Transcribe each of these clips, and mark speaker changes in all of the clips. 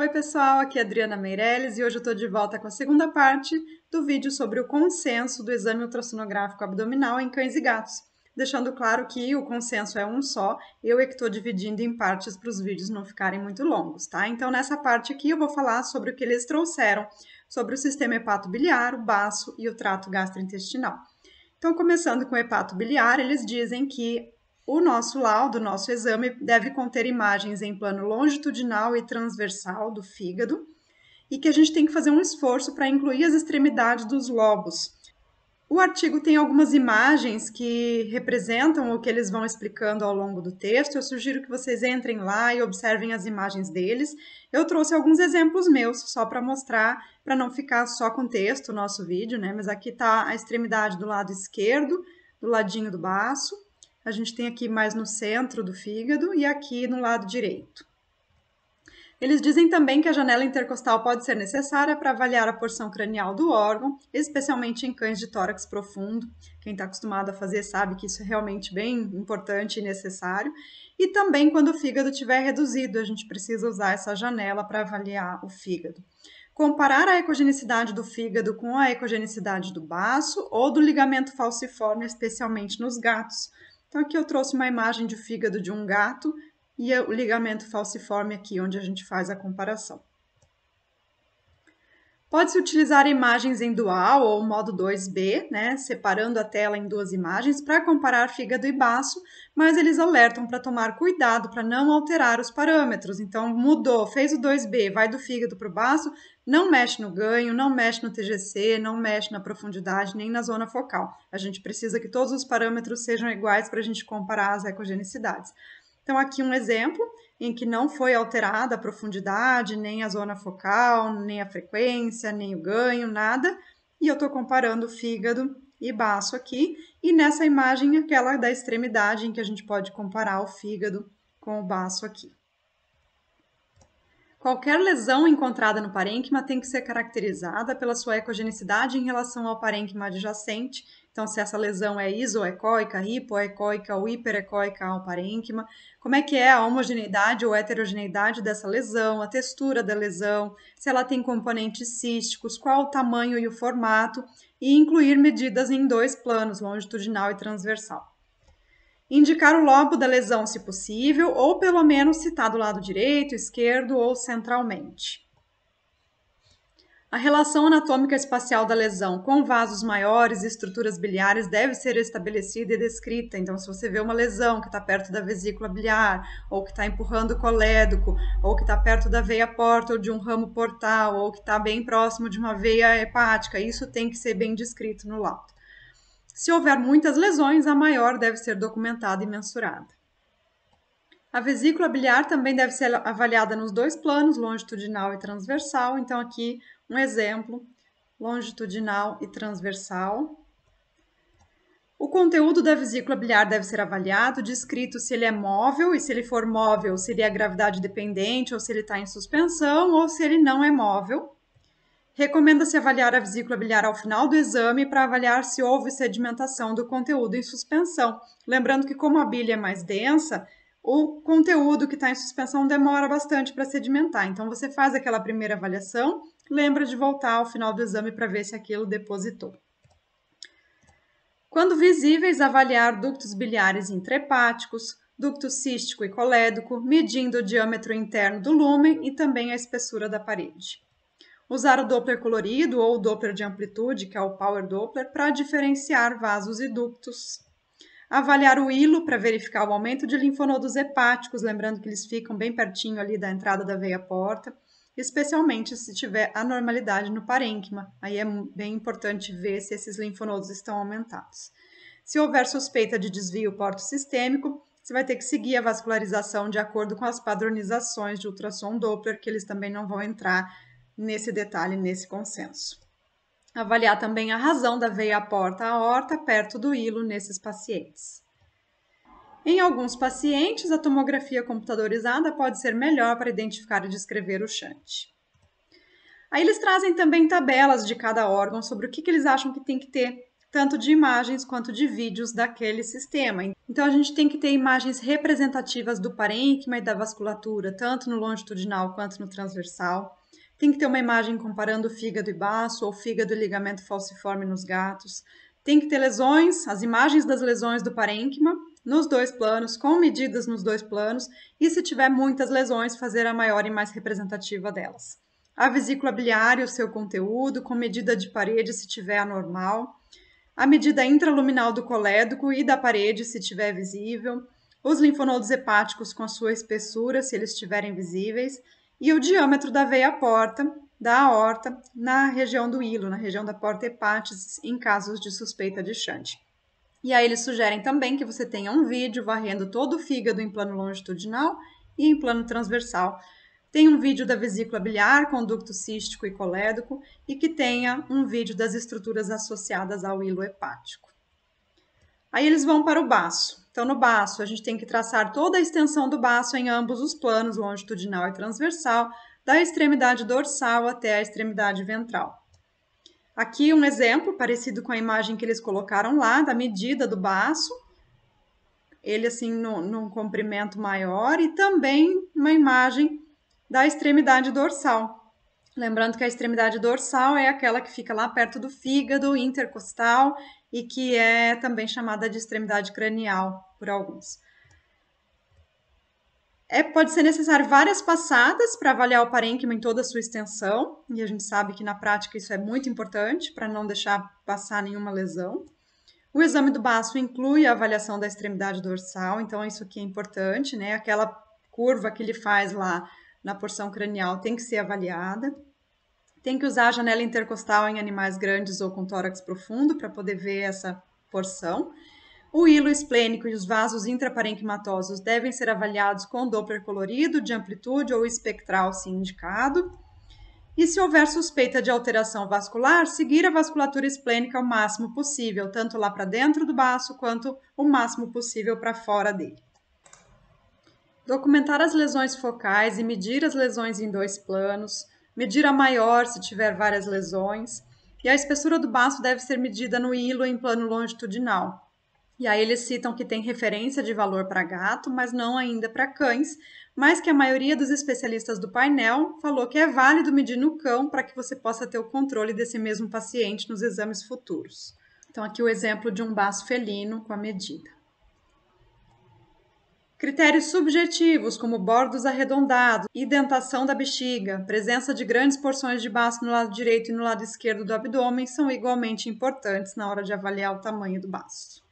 Speaker 1: Oi, pessoal, aqui é Adriana Meirelles e hoje eu estou de volta com a segunda parte do vídeo sobre o consenso do exame ultrassonográfico abdominal em cães e gatos. Deixando claro que o consenso é um só, eu é que estou dividindo em partes para os vídeos não ficarem muito longos, tá? Então, nessa parte aqui, eu vou falar sobre o que eles trouxeram sobre o sistema hepato-biliar, o baço e o trato gastrointestinal. Então, começando com o hepato-biliar, eles dizem que o nosso laudo, nosso exame, deve conter imagens em plano longitudinal e transversal do fígado e que a gente tem que fazer um esforço para incluir as extremidades dos lobos. O artigo tem algumas imagens que representam o que eles vão explicando ao longo do texto. Eu sugiro que vocês entrem lá e observem as imagens deles. Eu trouxe alguns exemplos meus só para mostrar, para não ficar só com texto o nosso vídeo, né? Mas aqui está a extremidade do lado esquerdo, do ladinho do baço a gente tem aqui mais no centro do fígado e aqui no lado direito. Eles dizem também que a janela intercostal pode ser necessária para avaliar a porção cranial do órgão, especialmente em cães de tórax profundo. Quem está acostumado a fazer sabe que isso é realmente bem importante e necessário. E também quando o fígado estiver reduzido, a gente precisa usar essa janela para avaliar o fígado. Comparar a ecogenicidade do fígado com a ecogenicidade do baço ou do ligamento falciforme, especialmente nos gatos, então aqui eu trouxe uma imagem de fígado de um gato e o ligamento falciforme aqui, onde a gente faz a comparação. Pode-se utilizar imagens em dual ou modo 2B, né, separando a tela em duas imagens para comparar fígado e baço, mas eles alertam para tomar cuidado para não alterar os parâmetros. Então, mudou, fez o 2B, vai do fígado para o baço, não mexe no ganho, não mexe no TGC, não mexe na profundidade nem na zona focal. A gente precisa que todos os parâmetros sejam iguais para a gente comparar as ecogenicidades. Então, aqui um exemplo em que não foi alterada a profundidade, nem a zona focal, nem a frequência, nem o ganho, nada. E eu estou comparando o fígado e baço aqui. E nessa imagem, aquela da extremidade, em que a gente pode comparar o fígado com o baço aqui. Qualquer lesão encontrada no parênquima tem que ser caracterizada pela sua ecogenicidade em relação ao parênquima adjacente. Então, se essa lesão é isoecóica, hipoecóica ou hiperecóica ao parênquima, como é que é a homogeneidade ou heterogeneidade dessa lesão, a textura da lesão, se ela tem componentes císticos, qual o tamanho e o formato, e incluir medidas em dois planos, longitudinal e transversal indicar o lobo da lesão, se possível, ou pelo menos citar tá do lado direito, esquerdo ou centralmente. A relação anatômica espacial da lesão com vasos maiores e estruturas biliares deve ser estabelecida e descrita. Então, se você vê uma lesão que está perto da vesícula biliar, ou que está empurrando o colédoco, ou que está perto da veia porta ou de um ramo portal, ou que está bem próximo de uma veia hepática, isso tem que ser bem descrito no laudo. Se houver muitas lesões, a maior deve ser documentada e mensurada. A vesícula biliar também deve ser avaliada nos dois planos, longitudinal e transversal. Então, aqui um exemplo: longitudinal e transversal. O conteúdo da vesícula biliar deve ser avaliado, descrito se ele é móvel e se ele for móvel, se ele é gravidade dependente ou se ele está em suspensão ou se ele não é móvel. Recomenda-se avaliar a vesícula biliar ao final do exame para avaliar se houve sedimentação do conteúdo em suspensão. Lembrando que, como a bile é mais densa, o conteúdo que está em suspensão demora bastante para sedimentar. Então, você faz aquela primeira avaliação, lembra de voltar ao final do exame para ver se aquilo depositou. Quando visíveis, avaliar ductos biliares intrahepáticos, ducto cístico e colédoco, medindo o diâmetro interno do lúmen e também a espessura da parede usar o Doppler colorido ou o Doppler de amplitude, que é o Power Doppler, para diferenciar vasos e ductos. Avaliar o hilo para verificar o aumento de linfonodos hepáticos, lembrando que eles ficam bem pertinho ali da entrada da veia porta, especialmente se tiver anormalidade no parênquima. Aí é bem importante ver se esses linfonodos estão aumentados. Se houver suspeita de desvio porto sistêmico, você vai ter que seguir a vascularização de acordo com as padronizações de ultrassom Doppler, que eles também não vão entrar nesse detalhe, nesse consenso. Avaliar também a razão da veia porta aorta perto do hilo nesses pacientes. Em alguns pacientes, a tomografia computadorizada pode ser melhor para identificar e descrever o shunt. Aí eles trazem também tabelas de cada órgão sobre o que, que eles acham que tem que ter, tanto de imagens quanto de vídeos daquele sistema. Então a gente tem que ter imagens representativas do parênquima e da vasculatura, tanto no longitudinal quanto no transversal. Tem que ter uma imagem comparando fígado e baço ou fígado e ligamento falciforme nos gatos. Tem que ter lesões, as imagens das lesões do parênquima nos dois planos, com medidas nos dois planos, e se tiver muitas lesões, fazer a maior e mais representativa delas. A vesícula biliar e o seu conteúdo, com medida de parede se tiver anormal. A medida intraluminal do colédoco e da parede, se tiver visível. Os linfonodos hepáticos com a sua espessura, se eles estiverem visíveis e o diâmetro da veia porta da aorta na região do hilo, na região da porta hepática, em casos de suspeita de Shunt. E aí eles sugerem também que você tenha um vídeo varrendo todo o fígado em plano longitudinal e em plano transversal. Tem um vídeo da vesícula biliar, conducto cístico e colédoco, e que tenha um vídeo das estruturas associadas ao hilo hepático. Aí eles vão para o baço. Então, no baço, a gente tem que traçar toda a extensão do baço em ambos os planos, longitudinal e transversal, da extremidade dorsal até a extremidade ventral. Aqui um exemplo parecido com a imagem que eles colocaram lá, da medida do baço, ele assim no, num comprimento maior, e também uma imagem da extremidade dorsal. Lembrando que a extremidade dorsal é aquela que fica lá perto do fígado intercostal e que é também chamada de extremidade cranial por alguns. É, pode ser necessário várias passadas para avaliar o parênquima em toda a sua extensão, e a gente sabe que na prática isso é muito importante para não deixar passar nenhuma lesão. O exame do baço inclui a avaliação da extremidade dorsal, então isso aqui é importante, né? Aquela curva que ele faz lá na porção cranial tem que ser avaliada. Tem que usar a janela intercostal em animais grandes ou com tórax profundo para poder ver essa porção. O hilo esplênico e os vasos intraparenquimatosos devem ser avaliados com Doppler colorido, de amplitude ou espectral, se indicado. E se houver suspeita de alteração vascular, seguir a vasculatura esplênica o máximo possível, tanto lá para dentro do baço quanto o máximo possível para fora dele. Documentar as lesões focais e medir as lesões em dois planos medir a maior se tiver várias lesões, e a espessura do baço deve ser medida no hilo em plano longitudinal. E aí eles citam que tem referência de valor para gato, mas não ainda para cães, mas que a maioria dos especialistas do painel falou que é válido medir no cão para que você possa ter o controle desse mesmo paciente nos exames futuros. Então aqui o exemplo de um baço felino com a medida. Critérios subjetivos, como bordos arredondados, identação da bexiga, presença de grandes porções de baço no lado direito e no lado esquerdo do abdômen, são igualmente importantes na hora de avaliar o tamanho do baço.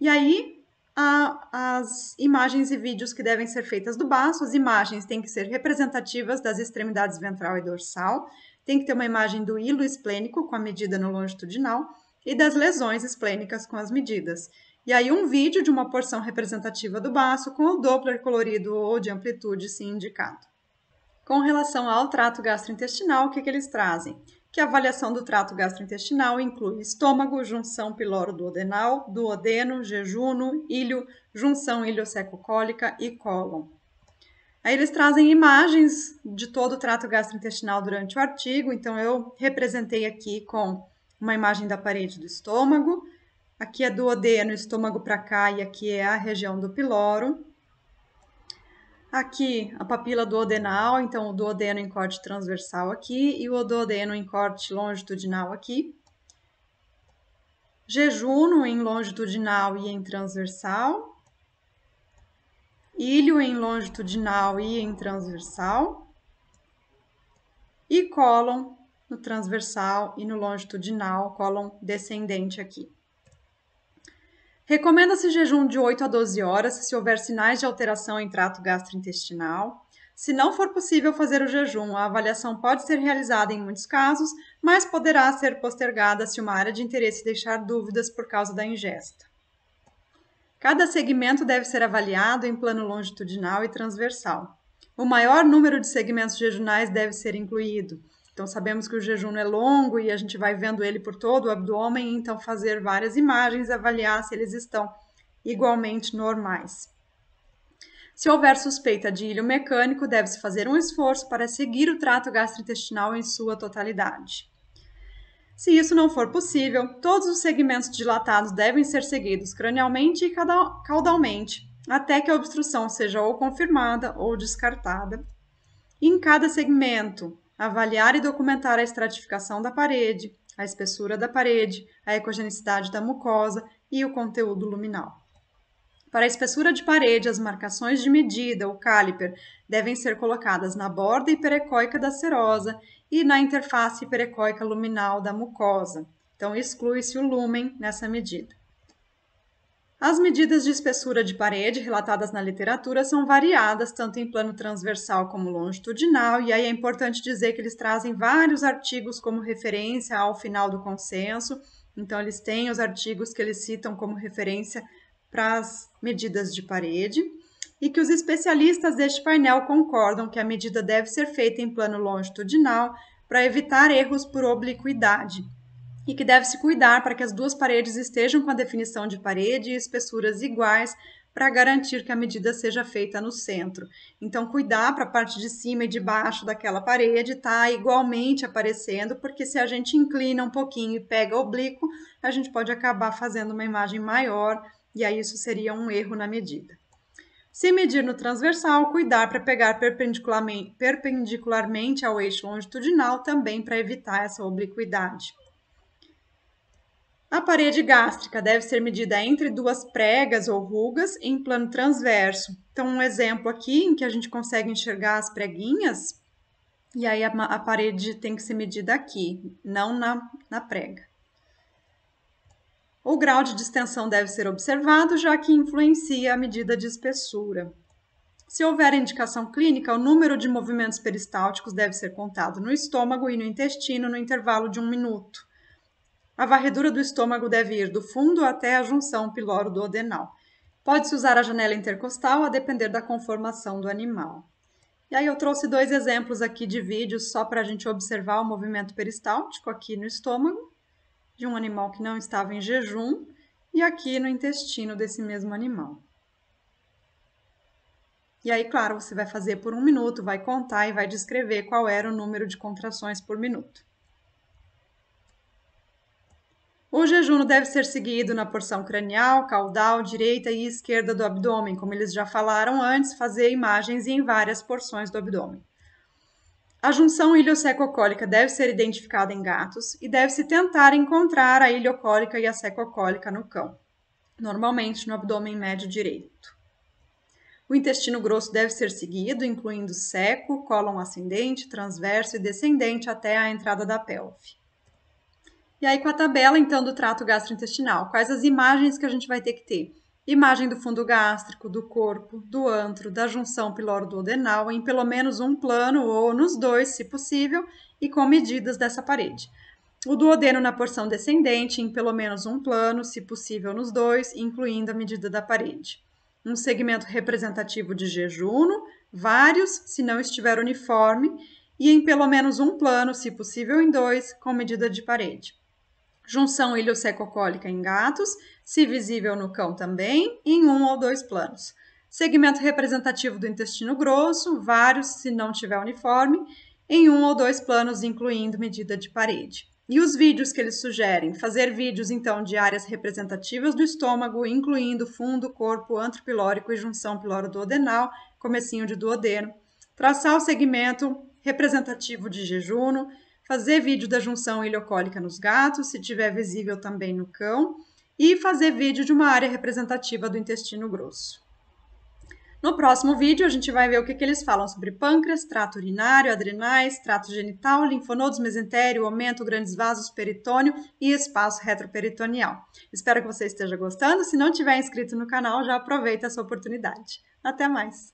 Speaker 1: E aí, as imagens e vídeos que devem ser feitas do baço, as imagens têm que ser representativas das extremidades ventral e dorsal, tem que ter uma imagem do hilo esplênico com a medida no longitudinal e das lesões esplênicas com as medidas. E aí um vídeo de uma porção representativa do baço com o Doppler colorido ou de amplitude se indicado. Com relação ao trato gastrointestinal, o que, que eles trazem? Que a avaliação do trato gastrointestinal inclui estômago, junção piloro-duodenal, duodeno, jejuno, ilho, junção ilho cólica e cólon. Aí eles trazem imagens de todo o trato gastrointestinal durante o artigo, então eu representei aqui com uma imagem da parede do estômago, Aqui é do odeno estômago para cá, e aqui é a região do piloro. Aqui, a papila duodenal, então o duodeno em corte transversal aqui e o duodeno em corte longitudinal aqui. Jejuno em longitudinal e em transversal. Ilho em longitudinal e em transversal. E cólon no transversal e no longitudinal, cólon descendente aqui. Recomenda-se jejum de 8 a 12 horas se houver sinais de alteração em trato gastrointestinal. Se não for possível fazer o jejum, a avaliação pode ser realizada em muitos casos, mas poderá ser postergada se uma área de interesse deixar dúvidas por causa da ingesta. Cada segmento deve ser avaliado em plano longitudinal e transversal. O maior número de segmentos jejunais deve ser incluído, então, sabemos que o jejum é longo e a gente vai vendo ele por todo o abdômen, então, fazer várias imagens, avaliar se eles estão igualmente normais. Se houver suspeita de ilho mecânico, deve-se fazer um esforço para seguir o trato gastrointestinal em sua totalidade. Se isso não for possível, todos os segmentos dilatados devem ser seguidos cranialmente e caudalmente, até que a obstrução seja ou confirmada ou descartada. Em cada segmento, avaliar e documentar a estratificação da parede, a espessura da parede, a ecogenicidade da mucosa e o conteúdo luminal. Para a espessura de parede, as marcações de medida, o caliper, devem ser colocadas na borda hiperecoica da serosa e na interface hiperecoica luminal da mucosa. Então, exclui-se o lumen nessa medida. As medidas de espessura de parede relatadas na literatura são variadas, tanto em plano transversal como longitudinal, e aí é importante dizer que eles trazem vários artigos como referência ao final do consenso, então eles têm os artigos que eles citam como referência para as medidas de parede, e que os especialistas deste painel concordam que a medida deve ser feita em plano longitudinal para evitar erros por obliquidade, e que deve se cuidar para que as duas paredes estejam com a definição de parede e espessuras iguais para garantir que a medida seja feita no centro. Então, cuidar para a parte de cima e de baixo daquela parede estar tá igualmente aparecendo, porque se a gente inclina um pouquinho e pega oblíquo, a gente pode acabar fazendo uma imagem maior, e aí isso seria um erro na medida. Se medir no transversal, cuidar para pegar perpendicularmente, perpendicularmente ao eixo longitudinal também para evitar essa obliquidade. A parede gástrica deve ser medida entre duas pregas ou rugas em plano transverso. Então, um exemplo aqui em que a gente consegue enxergar as preguinhas, e aí a, a parede tem que ser medida aqui, não na, na prega. O grau de distensão deve ser observado, já que influencia a medida de espessura. Se houver indicação clínica, o número de movimentos peristálticos deve ser contado no estômago e no intestino no intervalo de um minuto. A varredura do estômago deve ir do fundo até a junção piloro adenal. Pode-se usar a janela intercostal a depender da conformação do animal. E aí eu trouxe dois exemplos aqui de vídeos só para a gente observar o movimento peristáltico aqui no estômago, de um animal que não estava em jejum, e aqui no intestino desse mesmo animal. E aí, claro, você vai fazer por um minuto, vai contar e vai descrever qual era o número de contrações por minuto. O jejum deve ser seguido na porção cranial, caudal, direita e esquerda do abdômen, como eles já falaram antes, fazer imagens em várias porções do abdômen. A junção iliocecocólica deve ser identificada em gatos e deve-se tentar encontrar a iliocólica e a secocólica no cão, normalmente no abdômen médio direito. O intestino grosso deve ser seguido, incluindo seco, cólon ascendente, transverso e descendente até a entrada da pelve. E aí, com a tabela, então, do trato gastrointestinal, quais as imagens que a gente vai ter que ter? Imagem do fundo gástrico, do corpo, do antro, da junção piloro-duodenal, em pelo menos um plano ou nos dois, se possível, e com medidas dessa parede. O duodeno na porção descendente, em pelo menos um plano, se possível nos dois, incluindo a medida da parede. Um segmento representativo de jejuno, vários, se não estiver uniforme, e em pelo menos um plano, se possível em dois, com medida de parede. Junção ileocecocólica em gatos, se visível no cão também, em um ou dois planos. Segmento representativo do intestino grosso, vários, se não tiver uniforme, em um ou dois planos, incluindo medida de parede. E os vídeos que eles sugerem? Fazer vídeos, então, de áreas representativas do estômago, incluindo fundo, corpo, antropilórico e junção piloro-duodenal, comecinho de duodeno. Traçar o segmento representativo de jejuno, fazer vídeo da junção iliocólica nos gatos, se tiver visível também no cão, e fazer vídeo de uma área representativa do intestino grosso. No próximo vídeo, a gente vai ver o que, que eles falam sobre pâncreas, trato urinário, adrenais, trato genital, linfonodos, mesentério, aumento, grandes vasos, peritônio e espaço retroperitoneal. Espero que você esteja gostando. Se não tiver inscrito no canal, já aproveita essa oportunidade. Até mais!